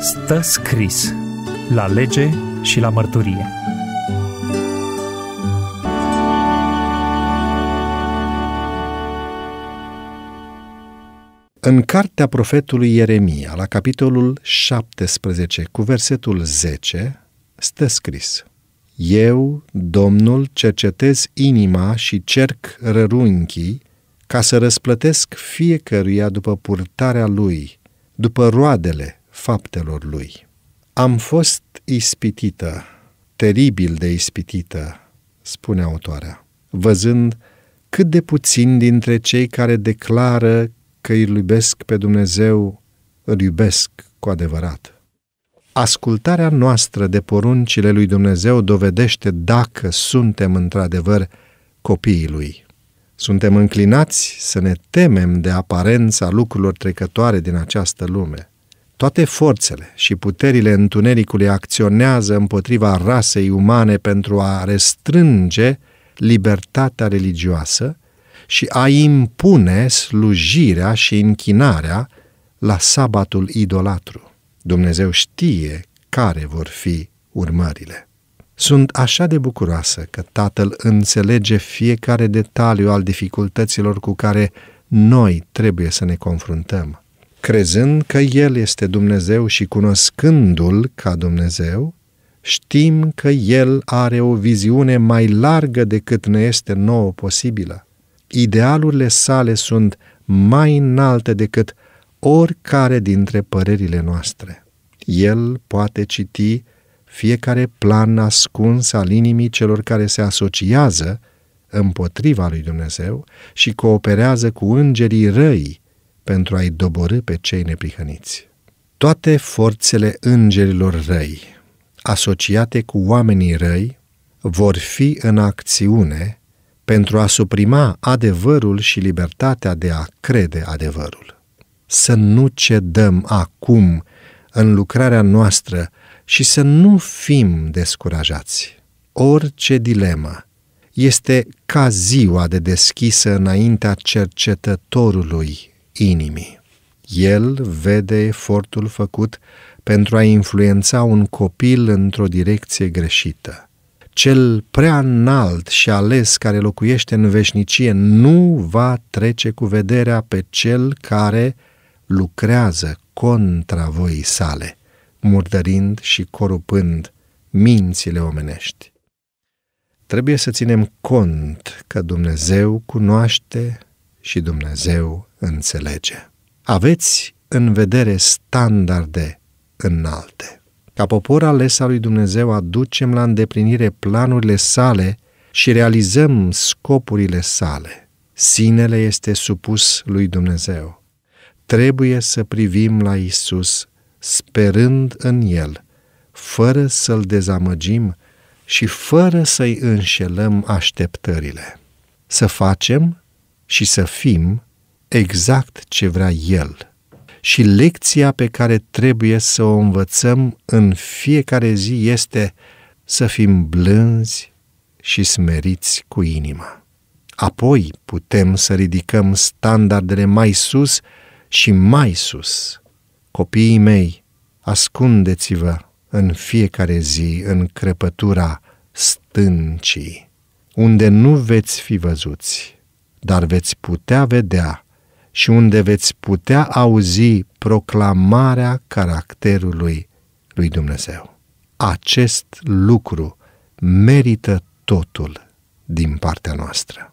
stă scris la lege și la mărturie. În cartea profetului Ieremia, la capitolul 17, cu versetul 10, stă scris Eu, Domnul, cercetez inima și cerc rărunchii ca să răsplătesc fiecăruia după purtarea lui, după roadele faptelor lui. Am fost ispitită, teribil de ispitită, spune autoarea, văzând cât de puțin dintre cei care declară că îl iubesc pe Dumnezeu, îl iubesc cu adevărat. Ascultarea noastră de poruncile lui Dumnezeu dovedește dacă suntem într-adevăr copiii lui. Suntem înclinați să ne temem de aparența lucrurilor trecătoare din această lume – toate forțele și puterile întunericului acționează împotriva rasei umane pentru a restrânge libertatea religioasă și a impune slujirea și închinarea la sabatul idolatru. Dumnezeu știe care vor fi urmările. Sunt așa de bucuroasă că Tatăl înțelege fiecare detaliu al dificultăților cu care noi trebuie să ne confruntăm – crezând că El este Dumnezeu și cunoscându-L ca Dumnezeu, știm că El are o viziune mai largă decât ne este nouă posibilă. Idealurile sale sunt mai înalte decât oricare dintre părerile noastre. El poate citi fiecare plan ascuns al inimii celor care se asociază împotriva lui Dumnezeu și cooperează cu îngerii răi pentru a-i doborâ pe cei neprihăniți. Toate forțele îngerilor răi, asociate cu oamenii răi, vor fi în acțiune pentru a suprima adevărul și libertatea de a crede adevărul. Să nu cedăm acum în lucrarea noastră și să nu fim descurajați. Orice dilemă este ca ziua de deschisă înaintea cercetătorului inimii. El vede efortul făcut pentru a influența un copil într-o direcție greșită. Cel prea înalt și ales care locuiește în veșnicie nu va trece cu vederea pe cel care lucrează contra voii sale, murdărind și corupând mințile omenești. Trebuie să ținem cont că Dumnezeu cunoaște și Dumnezeu înțelege. Aveți în vedere standarde înalte. Ca popor ales al lui Dumnezeu aducem la îndeplinire planurile sale și realizăm scopurile sale. Sinele este supus lui Dumnezeu. Trebuie să privim la Isus, sperând în El, fără să-L dezamăgim și fără să-i înșelăm așteptările. Să facem și să fim exact ce vrea El și lecția pe care trebuie să o învățăm în fiecare zi este să fim blânzi și smeriți cu inima. Apoi putem să ridicăm standardele mai sus și mai sus. Copiii mei, ascundeți-vă în fiecare zi în crăpătura stâncii, unde nu veți fi văzuți dar veți putea vedea și unde veți putea auzi proclamarea caracterului lui Dumnezeu. Acest lucru merită totul din partea noastră.